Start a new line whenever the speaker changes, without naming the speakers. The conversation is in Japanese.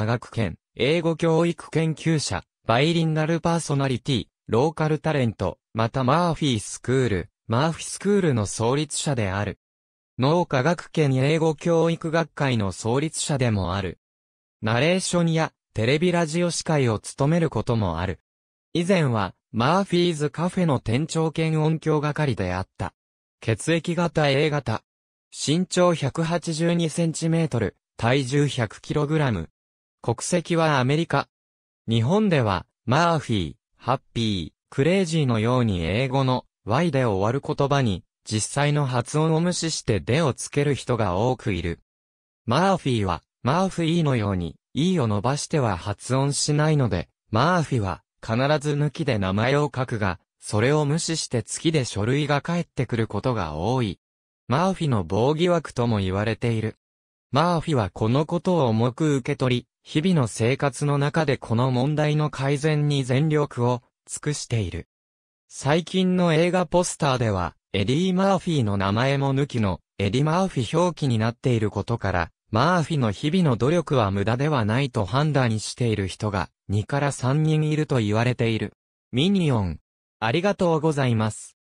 科学圏、英語教育研究者、バイリンガルパーソナリティ、ローカルタレント、またマーフィースクール、マーフィスクールの創立者である。脳科学圏英語教育学会の創立者でもある。ナレーションやテレビラジオ司会を務めることもある。以前は、マーフィーズカフェの店長兼音響係であった。血液型 A 型。身長1 8 2センチメートル。体重 100kg。国籍はアメリカ。日本では、マーフィー、ハッピー、クレイジーのように英語の Y で終わる言葉に、実際の発音を無視してでをつける人が多くいる。マーフィーは、マーフィーのように、E を伸ばしては発音しないので、マーフィーは、必ず抜きで名前を書くが、それを無視して月で書類が返ってくることが多い。マーフィーの棒疑惑とも言われている。マーフィはこのことを重く受け取り、日々の生活の中でこの問題の改善に全力を尽くしている。最近の映画ポスターでは、エディ・マーフィーの名前も抜きの、エディ・マーフィ表記になっていることから、マーフィの日々の努力は無駄ではないと判断している人が2から3人いると言われている。ミニオン。ありがとうございます。